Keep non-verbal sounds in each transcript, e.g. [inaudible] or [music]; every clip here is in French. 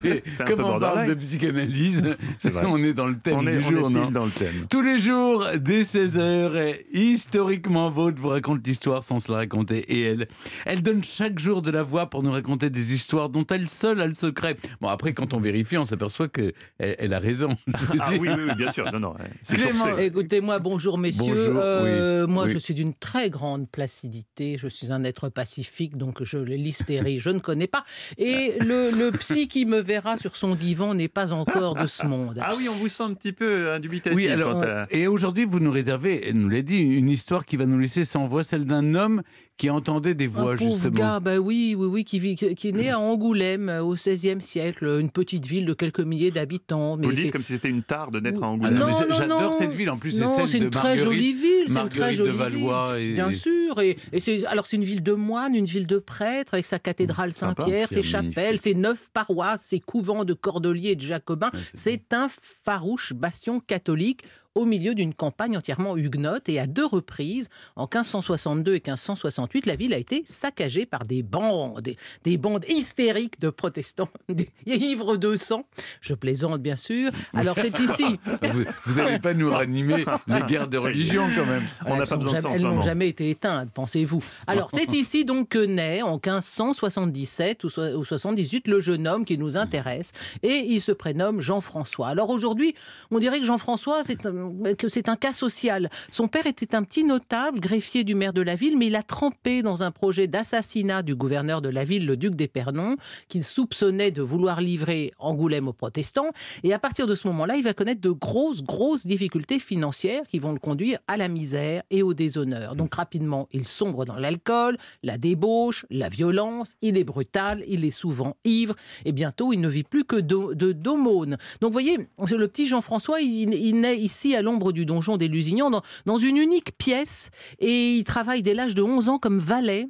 [laughs] Comme on parle de psychanalyse, [laughs] on est dans le thème est, du jour, est dans le thème. Tous les jours, dès 16h, historiquement vôtre vous raconte l'histoire sans se la raconter. Et elle, elle donne chaque jour de la voix pour nous raconter des histoires dont elle seule a le secret. Bon, après, quand on vérifie, on s'aperçoit qu'elle elle a raison. [laughs] ah oui, oui, bien sûr. Non, non, Écoutez-moi, bonjour messieurs. Euh, moi, je suis d'une très grande placidité. Je suis un être pacifique, donc je l'hystérie, je ne connais pas. Et ah. le, le psy qui me verra sur son divan n'est pas encore de ce monde. [laughs] Ah oui, on vous sent un petit peu indubitatif. Hein, oui, alors, euh, Et aujourd'hui, vous nous réservez, elle nous l'a dit, une histoire qui va nous laisser sans voix, celle d'un homme qui entendait des voix, un pauvre gars, bah oui, oui, oui, qui, qui est né à Angoulême euh, au XVIe siècle, euh, une petite ville de quelques milliers d'habitants. Vous dites comme si c'était une tare de naître à Angoulême. Ah j'adore cette ville, en plus, c'est une très jolie ville, c'est une très jolie de Valois. Bien sûr, et, et alors c'est une ville de moines, une ville de prêtres, avec sa cathédrale mmh, Saint-Pierre, ses chapelles, ses neuf paroisses, ses couvents de cordeliers et de jacobins. C'est un farouche bastion catholique au milieu d'une campagne entièrement huguenote et à deux reprises, en 1562 et 1568, la ville a été saccagée par des bandes, des, bandes hystériques de protestants, [laughs] des ivres de sang. Je plaisante bien sûr. Alors c'est ici. [laughs] vous n'allez pas nous ranimer les guerres de religion quand même. On pas besoin elles n'ont jamais été éteintes, pensez-vous. Alors c'est [laughs] ici donc que naît en 1577 ou, 78 le jeune homme qui nous intéresse et il se prénomme Jean-François. Alors aujourd'hui, on dirait que Jean-François c'est un euh, que c'est un cas social. Son père était un petit notable, greffier du maire de la ville, mais il a trempé dans un projet d'assassinat du gouverneur de la ville, le duc d'Épernon, qu'il soupçonnait de vouloir livrer Angoulême aux protestants. Et à partir de ce moment-là, il va connaître de grosses, grosses difficultés financières qui vont le conduire à la misère et au déshonneur. Donc rapidement, il sombre dans l'alcool, la débauche, la violence, il est brutal, il est souvent ivre, et bientôt il ne vit plus que de, de Donc vous voyez, le petit Jean-François, il naît ici à l'ombre du donjon des Lusignan, dans, dans une unique pièce. Et il travaille dès l'âge de 11 ans comme valet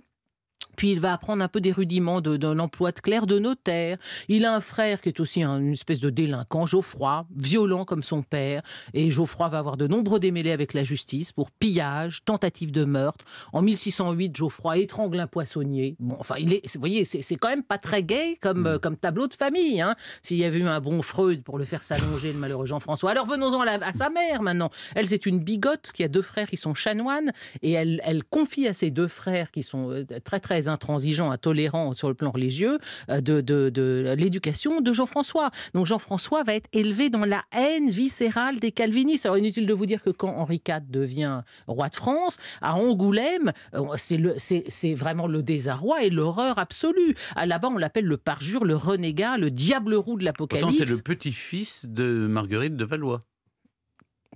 puis il va apprendre un peu des rudiments d'un de, emploi de clerc de notaire. Il a un frère qui est aussi une espèce de délinquant, Geoffroy, violent comme son père. Et Geoffroy va avoir de nombreux démêlés avec la justice pour pillage, tentative de meurtre. En 1608, Geoffroy étrangle un poissonnier. Bon, enfin, il est, vous voyez, c'est quand même pas très gay, comme, hmm. comme tableau de famille. Hein. S'il y avait eu un bon Freud pour le faire s'allonger, le malheureux Jean-François. Alors venons-en à, sa mère maintenant. Elle, c'est une bigote qui a deux frères qui sont chanoines. Et elle, elle confie à ses deux frères qui sont euh, très, très intransigeant, intolérant sur le plan religieux euh, de, l'éducation de Jean-François. Donc Jean-François va être élevé dans la haine viscérale des calvinistes. Alors inutile de vous dire que quand Henri IV devient roi de France, à Angoulême, euh, c'est vraiment le désarroi et l'horreur absolue. Là-bas, on l'appelle le parjure, le renégat, le diable roux de l'Apocalypse. c'est le petit-fils de Marguerite de Valois.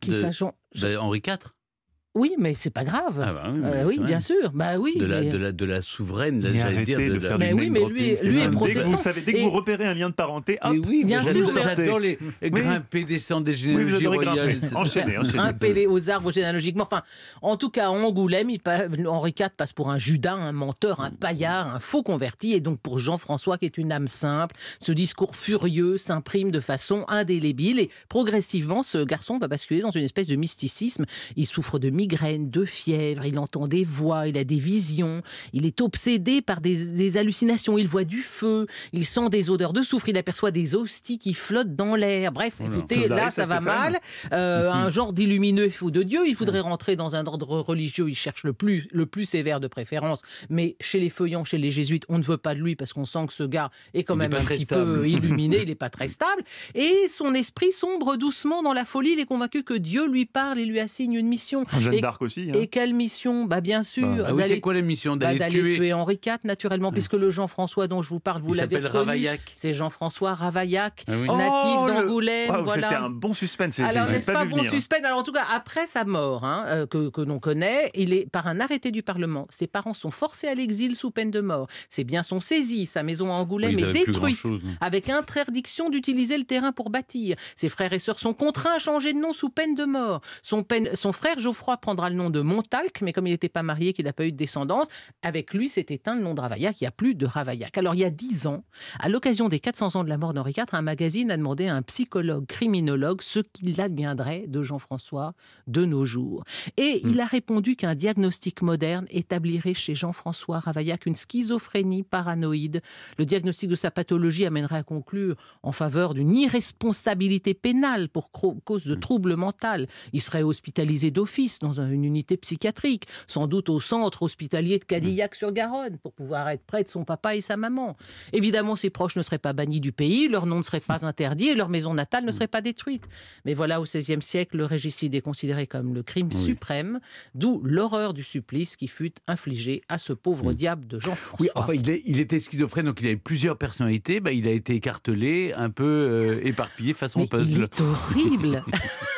Qui ben, Henri IV oui, mais c'est pas grave. Ah bah oui, euh, bien sûr. Bah oui. De la, la, de souveraine, j'allais dire. De, la... mais oui, mais lui, lui est protestant. Vous dès que vous repérez un lien de parenté, hop, oui, bien sûr. J'adore les oui. grimper, descendre des généalogies royales. Enchaîner, enchaîner. Grimper les, aux arbres généalogiquement. Enfin, en tout cas, Angoulême, Henri IV passe pour un Judas, un menteur, un paillard, un faux converti. Et donc, pour Jean-François, qui est une âme simple, ce discours furieux s'imprime de façon indélébile. Et progressivement, ce garçon va basculer dans une espèce de mysticisme. Il souffre de migraines, de fièvre, il entend des voix, il a des visions, il est obsédé par des, hallucinations, il voit du feu, il sent des odeurs de soufre, il aperçoit des hosties qui flottent dans l'air. Bref, oh écoutez, là, ça, va mal. Euh, un [laughs] genre d'illumineux fou de Dieu, il voudrait rentrer dans un ordre religieux, il cherche le plus, le plus sévère de préférence. Mais chez les feuillants, chez les jésuites, on ne veut pas de lui parce qu'on sent que ce gars est quand même un petit peu [laughs] illuminé, il n'est pas très stable. Et son esprit sombre doucement dans la folie, il est convaincu que Dieu lui parle et lui assigne une mission d'Arc aussi. Hein. Et quelle mission bah, Bien bah. sûr. Ah c'est quoi bah, D'aller tuer... Henri IV, naturellement, hmm. puisque le Jean-François dont je vous parle, vous l'avez connu. C'est Jean-François Ravaillac, ah natif oh, d'Angoulême. voilà. C'était un bon suspense. Alors, n'est-ce pas, un bon suspense Alors, en tout cas, après sa mort, hein, euh, que, que l'on connaît, il est par un arrêté du Parlement. Ses parents sont forcés à l'exil sous peine de mort. Ses biens sont saisis, sa maison à Angoulême est détruite, hein. avec interdiction d'utiliser le terrain pour bâtir. Ses frères et sœurs sont contraints à changer de nom sous peine de mort. Son, peine... son frère Geoffroy prendra le nom de Montalc, mais comme il n'était pas marié, qu'il n'a pas eu de descendance, avec lui s'est éteint le nom de Ravaillac. Il n'y a plus de Ravaillac. Alors il y a dix ans, à l'occasion des 400 ans de la mort d'Henri IV, un magazine a demandé à un psychologue criminologue ce qu'il adviendrait de Jean-François de nos jours. Et il a répondu qu'un diagnostic moderne établirait chez Jean-François Ravaillac une schizophrénie paranoïde. Le diagnostic de sa pathologie amènerait à conclure en faveur d'une irresponsabilité pénale pour cause de mm. troubles mentaux. Il serait hospitalisé d'office dans une unité psychiatrique, sans doute au centre hospitalier de Cadillac-sur-Garonne, pour pouvoir être près de son papa et sa maman. Évidemment, ses proches ne seraient pas bannis du pays, leur nom ne serait pas interdit et leur maison natale ne serait pas détruite. Mais voilà, au XVIe siècle, le régicide est considéré comme le crime suprême, d'où l'horreur du supplice qui fut infligé à ce pauvre diable de Jean-François. Oui, enfin, il, était schizophrène, donc il avait plusieurs personnalités. Bah, il a été écartelé, un peu euh, éparpillé façon au puzzle. Il est horrible [laughs]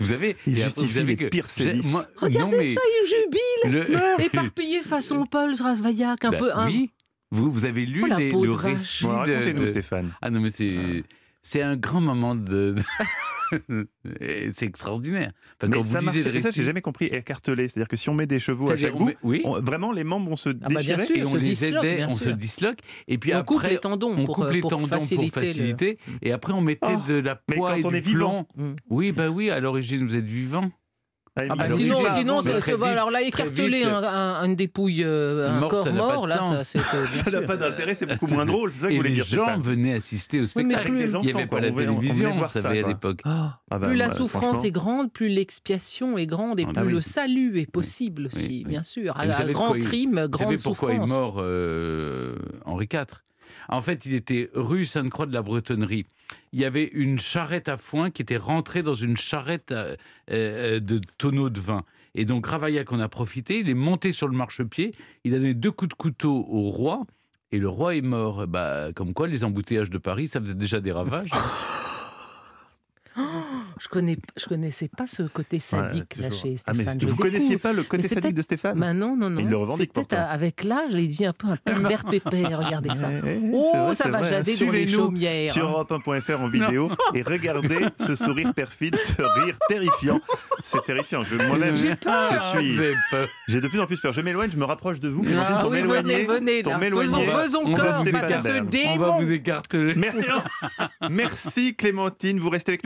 Vous avez. Il justifie vous avez les pires Moi, Regardez non, mais, ça, il jubile le... [laughs] Éparpillé façon Paul Sravaillac, un bah peu. Un... Oui, vous, vous avez lu oh, les, le récit. Racontez-nous, de... Stéphane. Ah non, mais c'est. C'est un grand moment de. [laughs] [laughs] c'est extraordinaire. Mais ça, j'ai jamais compris écartelé. C'est-à-dire que si on met des chevaux à chaque bout, vraiment les membres vont se ah bah, déchirer et on, se disloque, on se disloque. Et puis on après, coupe les tendons, on coupe euh, pour, les tendons faciliter. Et après, on mettait oh, de la poids et du plomb mm. Oui, bah oui. À l'origine, vous êtes vivant. Ah, ah bah, sinon, sinon ça, va. alors là, écarteler un, une dépouille, euh, un corps mort, là, ça [laughs] n'a pas d'intérêt, c'est beaucoup moins drôle. C'est ça que vous voulez dire. Les gens venaient assister au spectacle. Oui, il n'y avait pas la télévision, vous savez, à l'époque. Ah, ah bah, plus la bah, souffrance est grande, plus l'expiation est grande et plus le salut est possible aussi, bien sûr. Un grand crime, grande souffrance. Vous pourquoi est mort euh, Henri IV en fait, il était rue Sainte-Croix de la Bretonnerie. Il y avait une charrette à foin qui était rentrée dans une charrette euh, euh, de tonneaux de vin. Et donc Ravaillac en a profité, il est monté sur le marchepied, il a donné deux coups de couteau au roi, et le roi est mort. Bah, comme quoi, les embouteillages de Paris, ça faisait déjà des ravages. Hein. [laughs] Je connais, connaissais pas ce côté sadique chez ah, Stéphane. vous ne connaissiez pas le côté sadique de Stéphane bah Non, non, non. Il le C'est peut-être avec l'âge, il devient un peu un pervers [laughs] pépère. Regardez ça. Oh, ça va jaser dans les chaumières. Sur Europe 1.fr en vidéo et regardez ce sourire perfide, ce rire terrifiant. C'est terrifiant. Je m'enlève. J'ai peur. J'ai de plus en plus peur. Je m'éloigne, je me rapproche de vous. Ah venez, pour venez, venez. Pour faisons, faisons corps à ce démon. On va vous écarteler. Merci. Merci Clémentine. Vous restez avec